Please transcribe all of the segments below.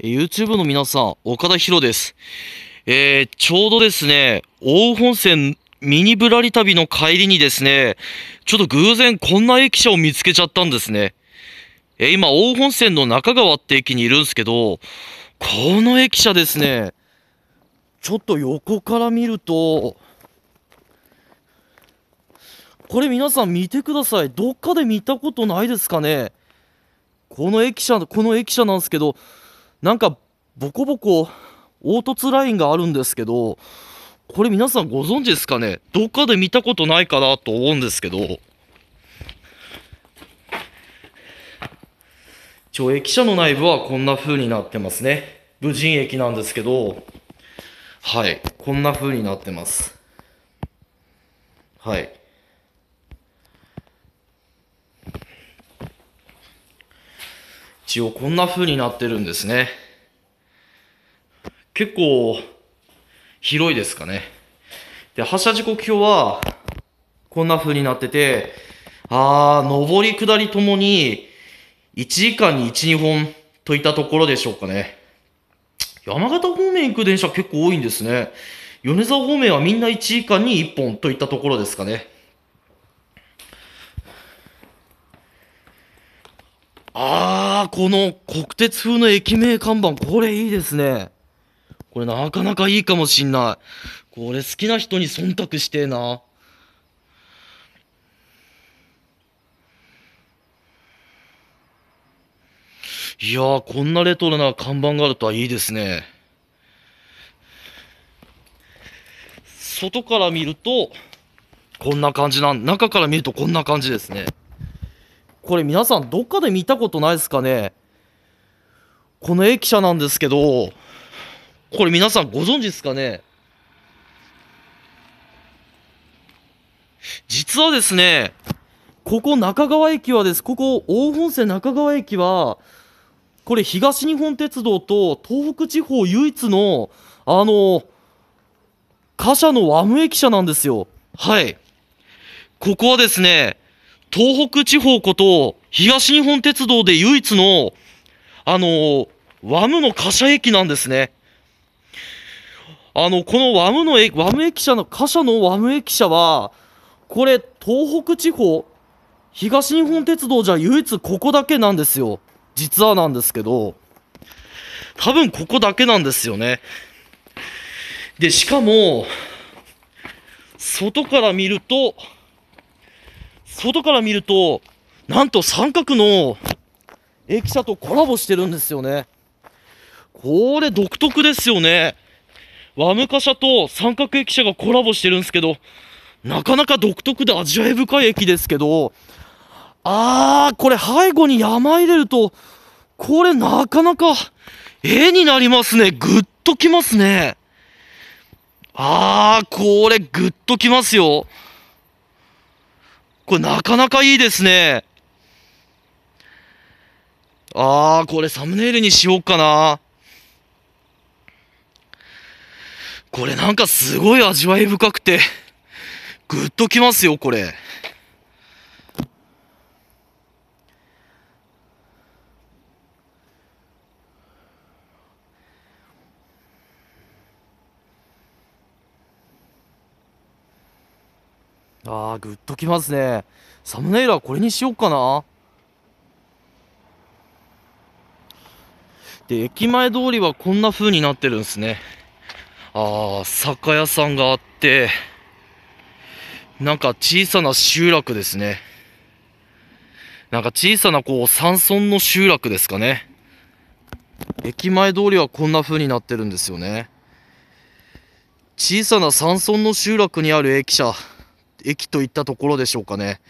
YouTube の皆さん、岡田博です。えー、ちょうどですね、大本線ミニぶらり旅の帰りにですね、ちょっと偶然こんな駅舎を見つけちゃったんですね。えー、今、大本線の中川って駅にいるんですけど、この駅舎ですね、ちょっと横から見ると、これ皆さん見てください。どっかで見たことないですかね。この駅舎、この駅舎なんですけど、なんかボコボコ凹凸ラインがあるんですけど、これ皆さんご存知ですかねどっかで見たことないかなと思うんですけど、駅舎の内部はこんな風になってますね。無人駅なんですけど、はい、こんな風になってます。はい。応こんな風になってるんですね。結構広いですかね。で、発射時刻表はこんな風になってて、あー、上り下りともに1時間に1、2本といったところでしょうかね。山形方面行く電車結構多いんですね。米沢方面はみんな1時間に1本といったところですかね。ああ、この国鉄風の駅名看板、これいいですね。これなかなかいいかもしんない。これ好きな人に忖度してえな。いやー、こんなレトロな看板があるとはいいですね。外から見ると、こんな感じなん、中から見るとこんな感じですね。これ皆さんどっかで見たことないですかねこの駅舎なんですけど、これ皆さんご存知ですかね実はですね、ここ中川駅はです、ここ大本線中川駅は、これ東日本鉄道と東北地方唯一の、あの、貨車の和ム駅舎なんですよ。はい。ここはですね、東北地方こと東日本鉄道で唯一の、あの、ワムの貨車駅なんですね。あの、このワムの駅、ワム駅舎の、貨車のワム駅舎は、これ、東北地方、東日本鉄道じゃ唯一ここだけなんですよ。実はなんですけど、多分ここだけなんですよね。で、しかも、外から見ると、外から見ると、なんと三角の駅舎とコラボしてるんですよね。これ独特ですよね。ワムカ車と三角駅舎がコラボしてるんですけど、なかなか独特で味わい深い駅ですけど、あー、これ背後に山入れると、これなかなか絵になりますね。ぐっときますね。あー、これぐっときますよ。これなかなかいいですね。あー、これサムネイルにしようかな。これなんかすごい味わい深くて、ぐっときますよ、これ。あー、ぐっときますね。サムネイルはこれにしようかな。で、駅前通りはこんな風になってるんですね。ああ、酒屋さんがあって、なんか小さな集落ですね。なんか小さなこう山村の集落ですかね。駅前通りはこんな風になってるんですよね。小さな山村の集落にある駅舎。駅といったところでしょうかね。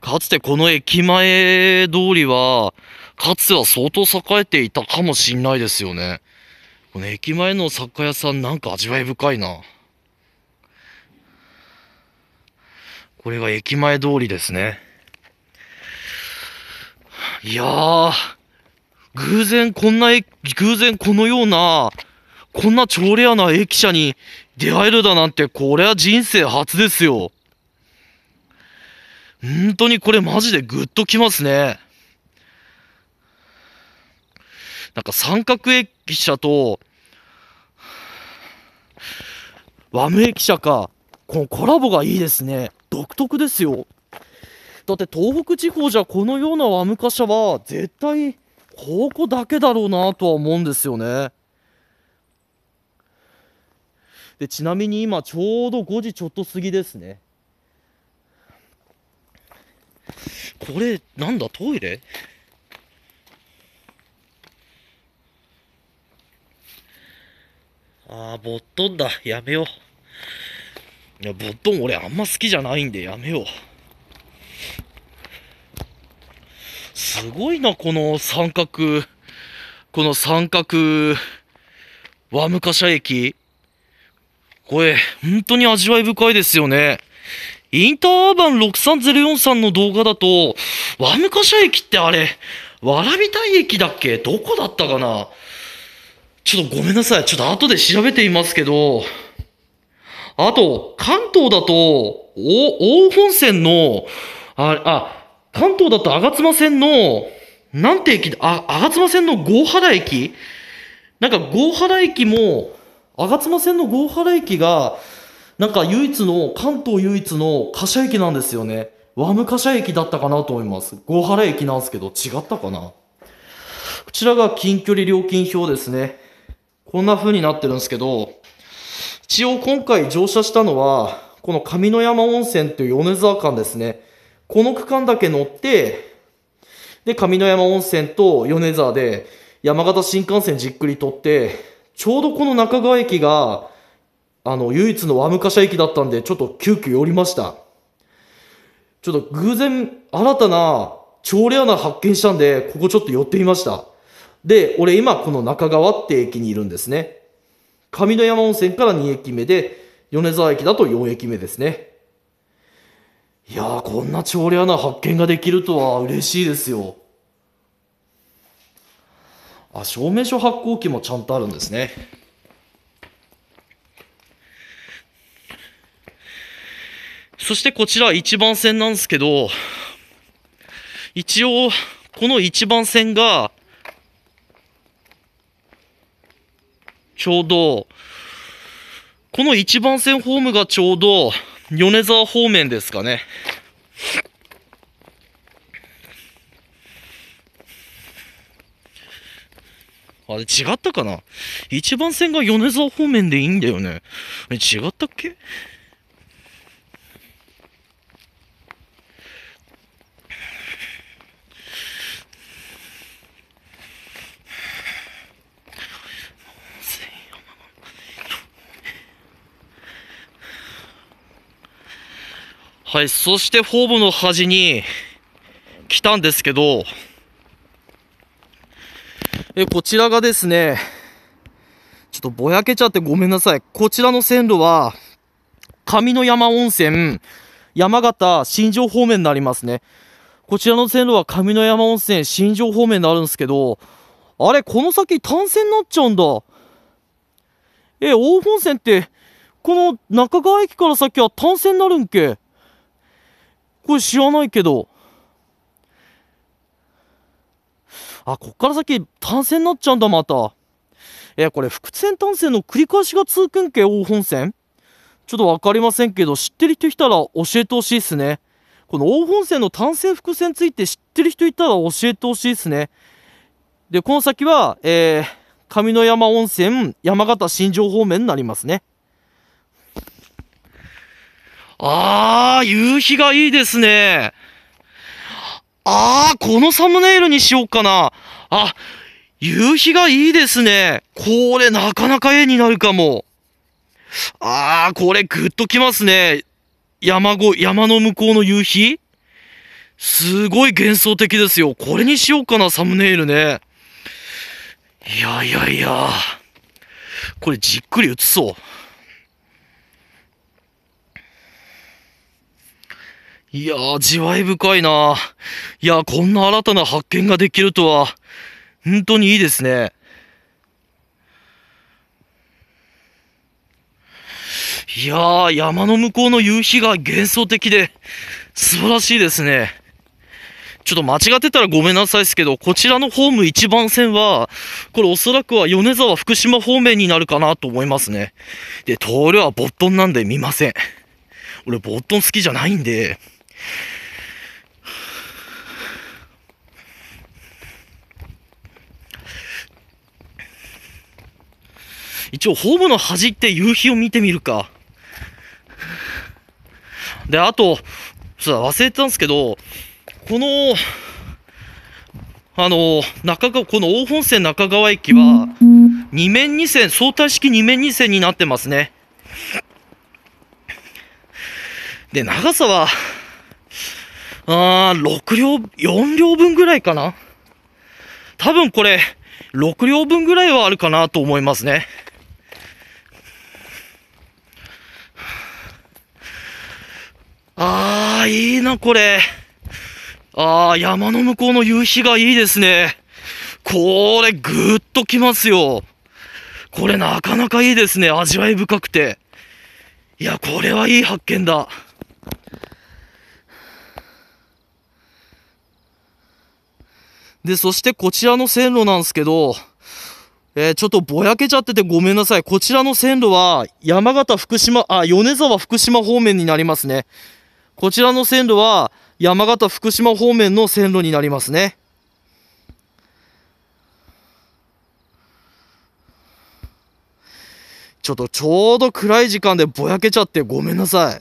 かつてこの駅前通りは、かつては相当栄えていたかもしんないですよね。この駅前の酒屋さんなんか味わい深いな。これが駅前通りですね。いやー、偶然こんな、偶然このような、こんな超レアな駅舎に出会えるだなんて、これは人生初ですよ。本当にこれマジでグッときますね。なんか三角駅舎と、和ム駅舎か。このコラボがいいですね。独特ですよ。だって東北地方じゃこのような和ム貨車は絶対ここだけだろうなとは思うんですよね。でちなみに今ちょうど5時ちょっと過ぎですね。これ、なんだ、トイレああ、ボットンだ。やめよう。いや、ボットン俺あんま好きじゃないんでやめよう。すごいな、この三角、この三角、ワムカシャ駅。これ、本当に味わい深いですよね。インターバン6304さんの動画だと、和ムカシャ駅ってあれ、わらびたい駅だっけどこだったかなちょっとごめんなさい。ちょっと後で調べてみますけど、あと、関東だと、お、大本線の、あ、あ、関東だと吾妻線の、なんて駅だ、あ、吾妻線の郷原駅なんか郷原駅も、吾妻線の郷原駅が、なんか唯一の、関東唯一の貨車駅なんですよね。ワム貨車駅だったかなと思います。ハ原駅なんですけど、違ったかなこちらが近距離料金表ですね。こんな風になってるんですけど、一応今回乗車したのは、この上野山温泉という米沢間ですね。この区間だけ乗って、で、上野山温泉と米沢で山形新幹線じっくりとって、ちょうどこの中川駅があの、唯一の和ムカシャ駅だったんで、ちょっと急遽寄りました。ちょっと偶然、新たな、超レアな発見したんで、ここちょっと寄ってみました。で、俺今この中川って駅にいるんですね。上野山温泉から2駅目で、米沢駅だと4駅目ですね。いやー、こんな超レアな発見ができるとは嬉しいですよ。あ、証明書発行機もちゃんとあるんですね。そしてこちら1番線なんですけど、一応、この1番線が、ちょうど、この1番線ホームがちょうど、米沢方面ですかね。あれ違ったかな一番線が米沢方面でいいんだよね。違ったっけはい、そしてフォームの端に来たんですけど、え、こちらがですね、ちょっとぼやけちゃってごめんなさい。こちらの線路は、上の山温泉、山形、新庄方面になりますね。こちらの線路は上の山温泉、新庄方面になるんですけど、あれ、この先単線になっちゃうんだ。え、大本線って、この中川駅から先は単線になるんけこれ知らないけど。あ、こっから先、単線になっちゃうんだ、また。え、これ、副線単線の繰り返しが通勤系大本線ちょっと分かりませんけど、知ってる人いたら教えてほしいっすね。この大本線の単線、副線について知ってる人いたら教えてほしいですね。で、この先は、えー、上山温泉、山形新城方面になりますね。あー、夕日がいいですね。あー、このサムネイルにしようかな。あ、夕日がいいですね。これなかなか絵になるかも。あー、これグッときますね。山ご、山の向こうの夕日すごい幻想的ですよ。これにしようかな、サムネイルね。いやいやいや。これじっくり映そう。いやー、じわい深いな。いやこんな新たな発見ができるとは、本当にいいですね。いやー、山の向こうの夕日が幻想的で、素晴らしいですね。ちょっと間違ってたらごめんなさいですけど、こちらのホーム1番線は、これおそらくは米沢、福島方面になるかなと思いますね。で、通りはボットンなんで見ません。俺、ボットン好きじゃないんで。一応、ホームの端って夕日を見てみるか。で、あと、忘れてたんですけど、この、あの、中川、この大本線中川駅は、2面2線、相対式2面2線になってますね。で、長さは、あー、6両、4両分ぐらいかな多分これ、6両分ぐらいはあるかなと思いますね。あー、いいな、これ。あー、山の向こうの夕日がいいですね。これ、ぐっときますよ。これ、なかなかいいですね。味わい深くて。いや、これはいい発見だ。で、そしてこちらの線路なんですけど、えー、ちょっとぼやけちゃっててごめんなさい。こちらの線路は、山形、福島、あ、米沢、福島方面になりますね。こちらの線路は、山形、福島方面の線路になりますね。ちょっとちょうど暗い時間でぼやけちゃってごめんなさい。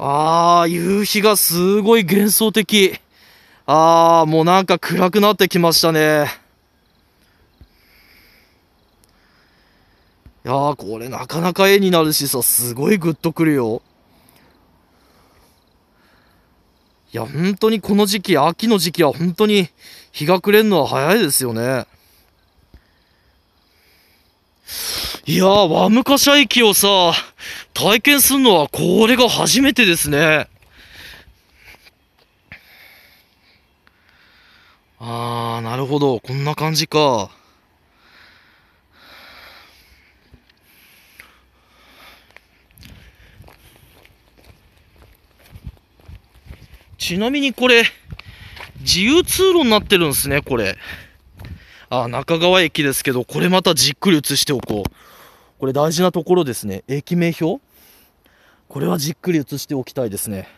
ああ、夕日がすごい幻想的。ああ、もうなんか暗くなってきましたね。いやー、これなかなか絵になるしさ、すごいグッとくるよ。いや、本当にこの時期、秋の時期は本当に日が暮れるのは早いですよね。いやー、和昔駅をさ、体験するのはこれが初めてですね。あー、なるほど。こんな感じか。ちなみにこれ、自由通路になってるんですね、これ。あ、中川駅ですけど、これまたじっくり映しておこう。これ大事なところですね。駅名表これはじっくり写しておきたいですね。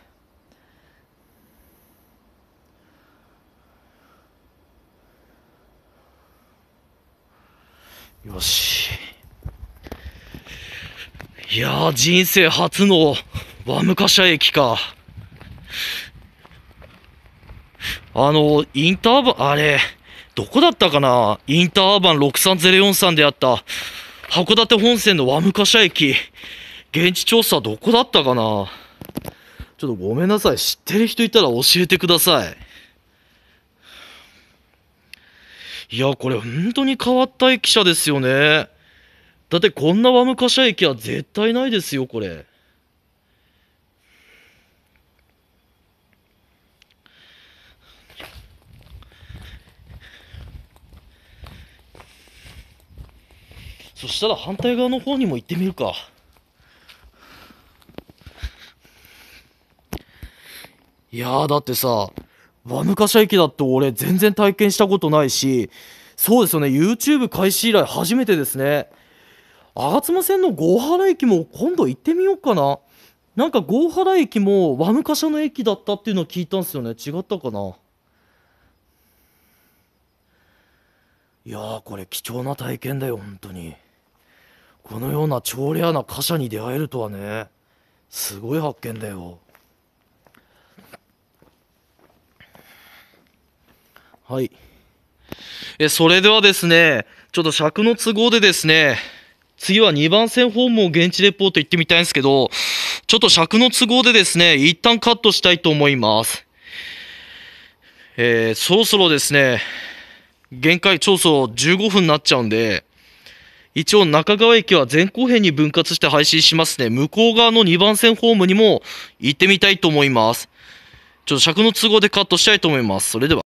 よし。いやー、人生初の和ムカシャ駅か。あの、インターバン、あれ、どこだったかなインターバン63043であった。函館本線の和向社駅、現地調査どこだったかなちょっとごめんなさい。知ってる人いたら教えてください。いや、これ本当に変わった駅舎ですよね。だってこんな和向社駅は絶対ないですよ、これ。そしたら反対側の方にも行ってみるか。いやー、だってさ、和ムカシャ駅だって俺全然体験したことないし、そうですよね、YouTube 開始以来初めてですね。吾妻線の郷原駅も今度行ってみようかな。なんか郷原駅も和ムカシャの駅だったっていうのを聞いたんですよね。違ったかないやーこれ貴重な体験だよ本当に。このような超レアな貨車に出会えるとはねすごい発見だよはいえそれではですねちょっと尺の都合でですね次は2番線訪問現地レポート行ってみたいんですけどちょっと尺の都合でですね一旦カットしたいと思いますえー、そろそろですね限界調査15分になっちゃうんで一応中川駅は前後編に分割して配信しますね。向こう側の2番線ホームにも行ってみたいと思います。ちょっと尺の都合でカットしたいと思います。それでは。